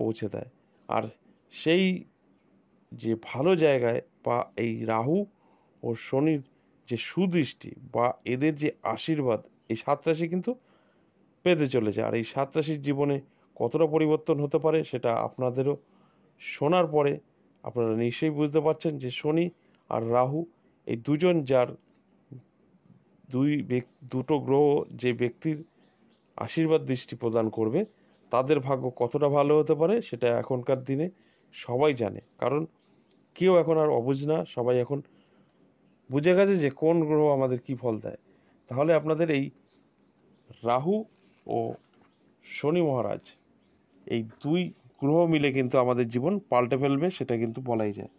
পৌঁছে দেয় আর সেই যে ভালো জায়গায় বা এই রাহু ও শনির যে সুদৃষ্টি বা এদের যে আশীর্বাদ এই সাত রাশি কিন্তু পেতে চলেছে আর এই সাত রাশির জীবনে কতটা পরিবর্তন হতে পারে সেটা আপনাদেরও শোনার পরে আপনারা নিশ্চয়ই বুঝতে পারছেন যে শনি আর রাহু এই দুজন যার দুই দুটো গ্রহ যে ব্যক্তির আশীর্বাদ দৃষ্টি প্রদান করবে তাদের ভাগ্য কতটা ভালো হতে পারে সেটা এখনকার দিনে সবাই জানে কারণ কেউ এখন আর অবুঝ না সবাই এখন বুঝে গেছে যে কোন গ্রহ আমাদের কি ফল দেয় তাহলে আপনাদের এই রাহু ও শনি মহারাজ এই দুই গ্রহ মিলে কিন্তু আমাদের জীবন পাল্টে ফেলবে সেটা কিন্তু বলাই যায়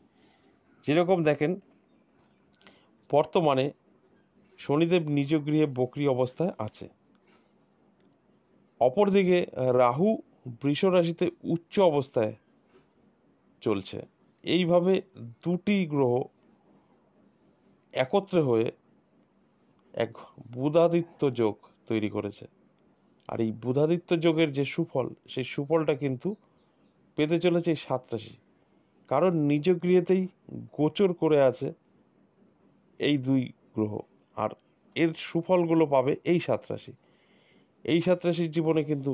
যেরকম দেখেন বর্তমানে শনিদেব নিজ গৃহে বকরি অবস্থায় আছে অপরদিকে রাহু বৃষ রাশিতে উচ্চ অবস্থায় চলছে এইভাবে দুটি গ্রহ একত্রে হয়ে এক বুধাদিত্য যোগ তৈরি করেছে আর এই বুধাদিত্য যোগের যে সুফল সেই সুফলটা কিন্তু পেতে চলেছে এই সাত রাশি কারণ নিজ গৃহেতেই গোচর করে আছে এই দুই গ্রহ আর এর সুফলগুলো পাবে এই সাত রাশি এই সাতরাশির জীবনে কিন্তু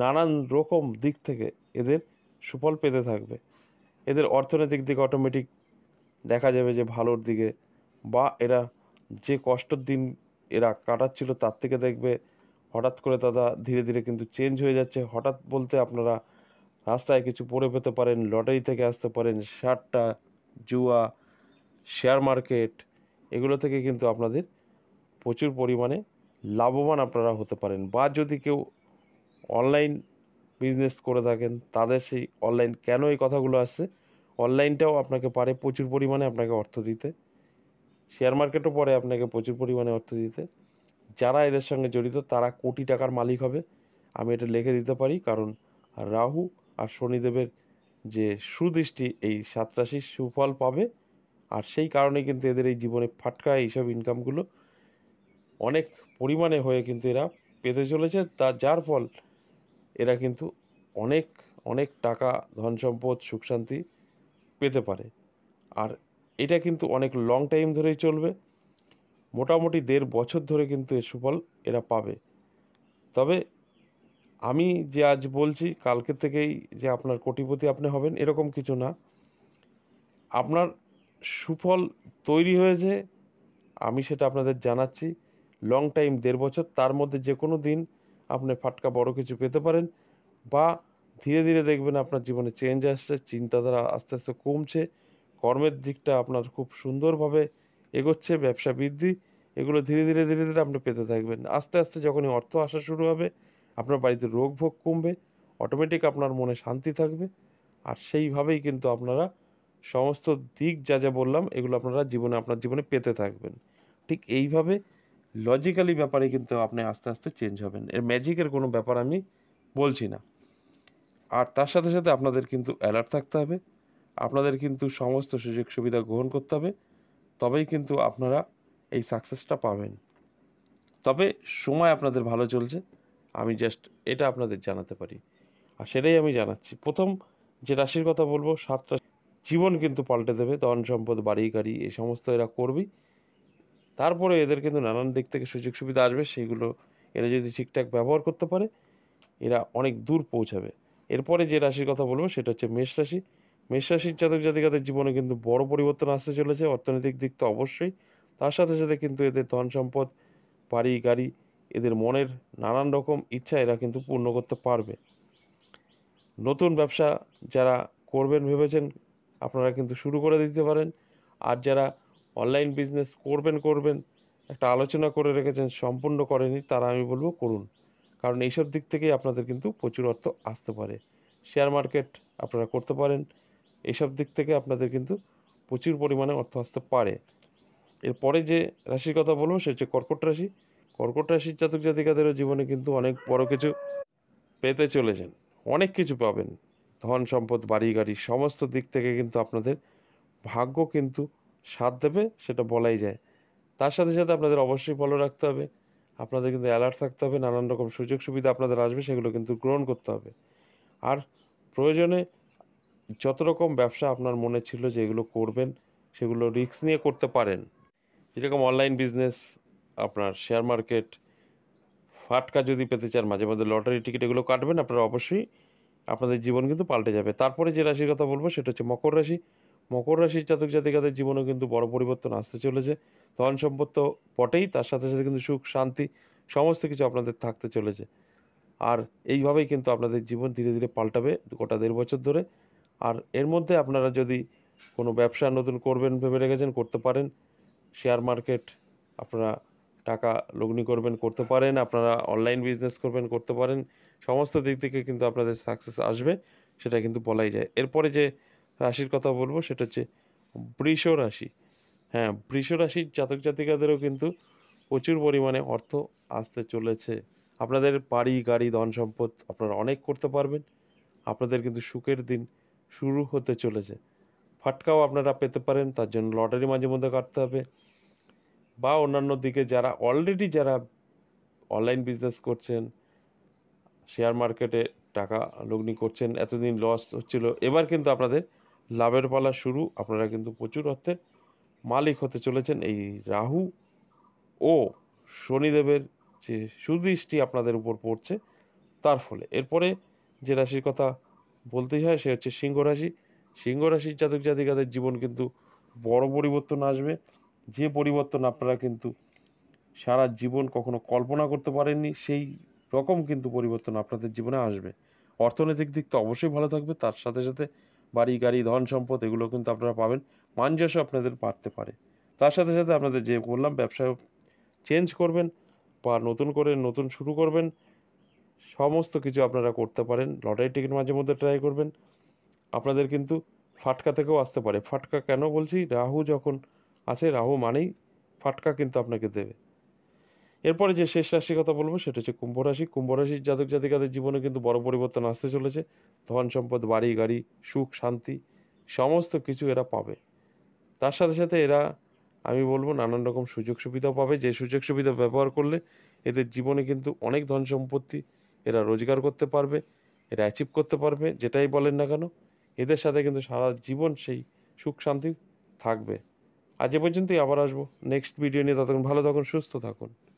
নানান রকম দিক থেকে এদের সুফল পেতে থাকবে এদের অর্থনৈতিক দিক অটোমেটিক দেখা যাবে যে ভালোর দিকে বা এরা যে কষ্টর দিন এরা কাটাচ্ছিল তার থেকে দেখবে হঠাৎ করে দাদা ধীরে ধীরে কিন্তু চেঞ্জ হয়ে যাচ্ছে হঠাৎ বলতে আপনারা রাস্তায় কিছু পড়ে পেতে পারেন লটারি থেকে আসতে পারেন সারটা জুয়া শেয়ার মার্কেট এগুলো থেকে কিন্তু আপনাদের প্রচুর পরিমাণে লাভবান আপনারা হতে পারেন বা যদি কেউ অনলাইন বিজনেস করে থাকেন তাদের সেই অনলাইন কেন এই কথাগুলো আসছে অনলাইনটাও আপনাকে পারে প্রচুর পরিমাণে আপনাকে অর্থ দিতে শেয়ার মার্কেটও পরে আপনাকে প্রচুর পরিমাণে অর্থ দিতে যারা এদের সঙ্গে জড়িত তারা কোটি টাকার মালিক হবে আমি এটা লিখে দিতে পারি কারণ রাহু আর শনিদেবের যে সুদৃষ্টি এই সাত রাশির সুফল পাবে আর সেই কারণে কিন্তু এদের এই জীবনে ফাটকা এইসব ইনকামগুলো অনেক পরিমাণে হয়ে কিন্তু এরা পেতে চলেছে তা যার ফল এরা কিন্তু অনেক অনেক টাকা ধন সম্পদ সুখ শান্তি পেতে পারে আর এটা কিন্তু অনেক লং টাইম ধরেই চলবে মোটামুটি দেড় বছর ধরে কিন্তু এ সুফল এরা পাবে তবে আমি যে আজ বলছি কালকে থেকেই যে আপনার কোটিপতি আপনি হবেন এরকম কিছু না আপনার সুফল তৈরি হয়েছে আমি সেটা আপনাদের জানাচ্ছি লং টাইম দেড় বছর তার মধ্যে যে কোনো দিন আপনি ফাটকা বড় কিছু পেতে পারেন বা ধীরে ধীরে দেখবেন আপনার জীবনে চেঞ্জ আসছে চিন্তাধারা আস্তে আস্তে কমছে কর্মের দিকটা আপনার খুব সুন্দরভাবে এগোচ্ছে ব্যবসা বৃদ্ধি এগুলো ধীরে ধীরে ধীরে ধীরে আপনি পেতে থাকবেন আস্তে আস্তে যখনই অর্থ আসা শুরু হবে আপনার বাড়িতে রোগ ভোগ কমবে অটোমেটিক আপনার মনে শান্তি থাকবে আর সেইভাবেই কিন্তু আপনারা সমস্ত দিক যা যা বললাম এগুলো আপনারা জীবনে আপনার জীবনে পেতে থাকবেন ঠিক এইভাবে লজিক্যালি ব্যাপারে কিন্তু আপনি আস্তে আস্তে চেঞ্জ হবেন এর ম্যাজিকের কোনো ব্যাপার আমি বলছি না আর তার সাথে সাথে আপনাদের কিন্তু অ্যালার্ট থাকতে হবে আপনাদের কিন্তু সমস্ত সুযোগ সুবিধা গ্রহণ করতে হবে তবেই কিন্তু আপনারা এই সাকসেসটা পাবেন তবে সময় আপনাদের ভালো চলছে আমি জাস্ট এটা আপনাদের জানাতে পারি আর সেটাই আমি জানাচ্ছি প্রথম যে রাশির কথা বলবো সাতটা জীবন কিন্তু পাল্টে দেবে ধন সম্পদ বাড়ি গাড়ি এ সমস্ত এরা করবেই তারপরে এদের কিন্তু নানান দিক থেকে সুযোগ সুবিধা আসবে সেইগুলো এরা যদি ঠিকঠাক ব্যবহার করতে পারে এরা অনেক দূর পৌঁছাবে এরপরে যে রাশির কথা বলবো সেটা হচ্ছে মেষ রাশি মেষ রাশির জাতক জাতিকাদের জীবনে কিন্তু বড় পরিবর্তন আসতে চলেছে অর্থনৈতিক দিক তো অবশ্যই তার সাথে সাথে কিন্তু এদের ধন সম্পদ বাড়ি গাড়ি এদের মনের নানান রকম ইচ্ছা এরা কিন্তু পূর্ণ করতে পারবে নতুন ব্যবসা যারা করবেন ভেবেছেন আপনারা কিন্তু শুরু করে দিতে পারেন আর যারা অনলাইন বিজনেস করবেন করবেন একটা আলোচনা করে রেখেছেন সম্পূর্ণ করেনি তারা আমি বলবো করুন কারণ এইসব দিক থেকেই আপনাদের কিন্তু প্রচুর অর্থ আসতে পারে শেয়ার মার্কেট আপনারা করতে পারেন এইসব দিক থেকে আপনাদের কিন্তু প্রচুর পরিমাণে অর্থ আসতে পারে এরপরে যে রাশির কথা বলবো সে হচ্ছে কর্কট রাশি কর্কট রাশির জাতক জাতিকাদেরও জীবনে কিন্তু অনেক বড় কিছু পেতে চলেছেন অনেক কিছু পাবেন ধন সম্পদ বাড়ি গাড়ি সমস্ত দিক থেকে কিন্তু আপনাদের ভাগ্য কিন্তু সাথ দেবে সেটা বলাই যায় তার সাথে সাথে আপনাদের অবশ্যই ফলো রাখতে হবে আপনাদের কিন্তু অ্যালার্ট থাকতে হবে নানান রকম সুযোগ সুবিধা আপনাদের আসবে সেগুলো কিন্তু গ্রহণ করতে হবে আর প্রয়োজনে যত রকম ব্যবসা আপনার মনে ছিল যে এগুলো করবেন সেগুলো রিস্ক নিয়ে করতে পারেন যেরকম অনলাইন বিজনেস আপনার শেয়ার মার্কেট ফাটকা যদি পেতে চান মাঝে মধ্যে লটারি টিকিট এগুলো কাটবেন আপনারা অবশ্যই আপনাদের জীবন কিন্তু পাল্টে যাবে তারপরে যে রাশির কথা বলবো সেটা হচ্ছে মকর রাশি মকর রাশির জাতক জাতিকাদের জীবনেও কিন্তু বড় পরিবর্তন আসতে চলেছে ধন সম্পদ তো বটেই তার সাথে সাথে কিন্তু সুখ শান্তি সমস্ত কিছু আপনাদের থাকতে চলেছে আর এইভাবেই কিন্তু আপনাদের জীবন ধীরে ধীরে পাল্টাবে গোটা দেড় বছর ধরে আর এর মধ্যে আপনারা যদি কোনো ব্যবসা নতুন করবেন ভেবে রেখেছেন করতে পারেন শেয়ার মার্কেট আপনারা টাকা লগ্নি করবেন করতে পারেন আপনারা অনলাইন বিজনেস করবেন করতে পারেন সমস্ত দিক থেকে কিন্তু আপনাদের সাকসেস আসবে সেটা কিন্তু বলাই যায় এরপরে যে রাশির কথা বলবো সেটা হচ্ছে বৃষ রাশি হ্যাঁ বৃষ রাশির জাতক জাতিকাদেরও কিন্তু প্রচুর পরিমাণে অর্থ আসতে চলেছে আপনাদের বাড়ি গাড়ি ধন সম্পদ আপনারা অনেক করতে পারবেন আপনাদের কিন্তু সুখের দিন শুরু হতে চলেছে ফাটকাও আপনারা পেতে পারেন তার জন্য লটারি মাঝে মধ্যে কাটতে হবে বা অন্যান্য দিকে যারা অলরেডি যারা অনলাইন বিজনেস করছেন শেয়ার মার্কেটে টাকা লগ্নি করছেন এতদিন লস হচ্ছিল এবার কিন্তু আপনাদের লাভের পালা শুরু আপনারা কিন্তু প্রচুর অর্থে মালিক হতে চলেছেন এই রাহু ও শনিদেবের যে সুদৃষ্টি আপনাদের উপর পড়ছে তার ফলে এরপরে যে রাশির কথা বলতেই হয় সে হচ্ছে সিংহ রাশি সিংহ রাশির জাতক জাতিকাদের জীবন কিন্তু বড় পরিবর্তন আসবে যে পরিবর্তন আপনারা কিন্তু সারা জীবন কখনো কল্পনা করতে পারেননি সেই রকম কিন্তু পরিবর্তন আপনাদের জীবনে আসবে অর্থনৈতিক দিক তো অবশ্যই ভালো থাকবে তার সাথে সাথে বাড়ি গাড়ি ধন সম্পদ এগুলো কিন্তু আপনারা পাবেন মানজসও আপনাদের বাড়তে পারে তার সাথে সাথে আপনাদের যে বললাম ব্যবসা চেঞ্জ করবেন বা নতুন করে নতুন শুরু করবেন সমস্ত কিছু আপনারা করতে পারেন লটারি টিকিট মাঝে মধ্যে ট্রাই করবেন আপনাদের কিন্তু ফাটকা থেকেও আসতে পারে ফাটকা কেন বলছি রাহু যখন আছে রাহু মানেই ফাটকা কিন্তু আপনাকে দেবে এরপরে যে শেষ রাশির কথা বলবো সেটা হচ্ছে কুম্ভ রাশি কুম্ভ রাশির জাতক জাতিকাদের জীবনে কিন্তু বড় পরিবর্তন আসতে চলেছে ধন সম্পদ বাড়ি গাড়ি সুখ শান্তি সমস্ত কিছু এরা পাবে তার সাথে সাথে এরা আমি বলবো নানান রকম সুযোগ সুবিধা পাবে যে সুযোগ সুবিধা ব্যবহার করলে এদের জীবনে কিন্তু অনেক ধন সম্পত্তি এরা রোজগার করতে পারবে এরা অ্যাচিভ করতে পারবে যেটাই বলেন না কেন এদের সাথে কিন্তু সারা জীবন সেই সুখ শান্তি থাকবে আজ এ পর্যন্তই আবার আসবো নেক্সট ভিডিও নিয়ে ততক্ষণ ভালো থাকুন সুস্থ থাকুন